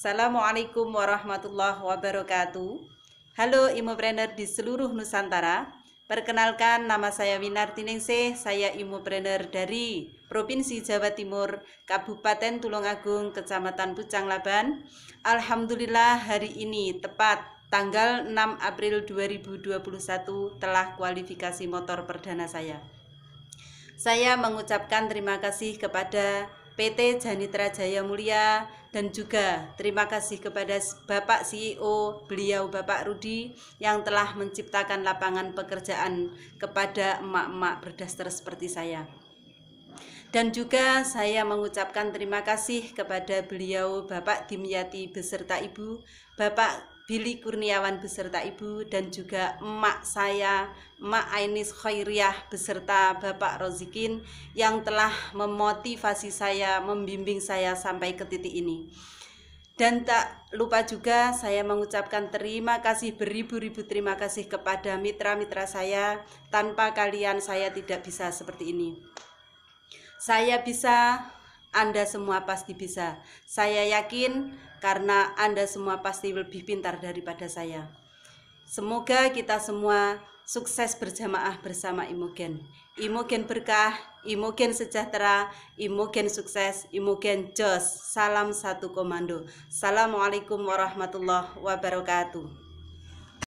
Assalamualaikum warahmatullahi wabarakatuh. Halo Imopreneur di seluruh Nusantara. Perkenalkan nama saya Winar Tiningseh saya Imopreneur dari Provinsi Jawa Timur, Kabupaten Tulungagung, Kecamatan Pucang Laban. Alhamdulillah hari ini tepat tanggal 6 April 2021 telah kualifikasi motor perdana saya. Saya mengucapkan terima kasih kepada PT Janitra Jaya Mulia dan juga terima kasih kepada Bapak CEO beliau Bapak Rudi yang telah menciptakan lapangan pekerjaan kepada emak-emak berdaster seperti saya. Dan juga saya mengucapkan terima kasih kepada beliau Bapak Dimyati beserta Ibu, Bapak Billy Kurniawan beserta Ibu dan juga emak saya, emak Ainis Khairiah beserta Bapak Rozikin yang telah memotivasi saya, membimbing saya sampai ke titik ini. Dan tak lupa juga saya mengucapkan terima kasih beribu-ribu terima kasih kepada mitra-mitra saya. Tanpa kalian saya tidak bisa seperti ini. Saya bisa, Anda semua pasti bisa. Saya yakin karena Anda semua pasti lebih pintar daripada saya. Semoga kita semua sukses berjamaah bersama Imogen. Imogen berkah, Imogen sejahtera, Imogen sukses, Imogen jos. Salam satu komando. Assalamualaikum warahmatullahi wabarakatuh.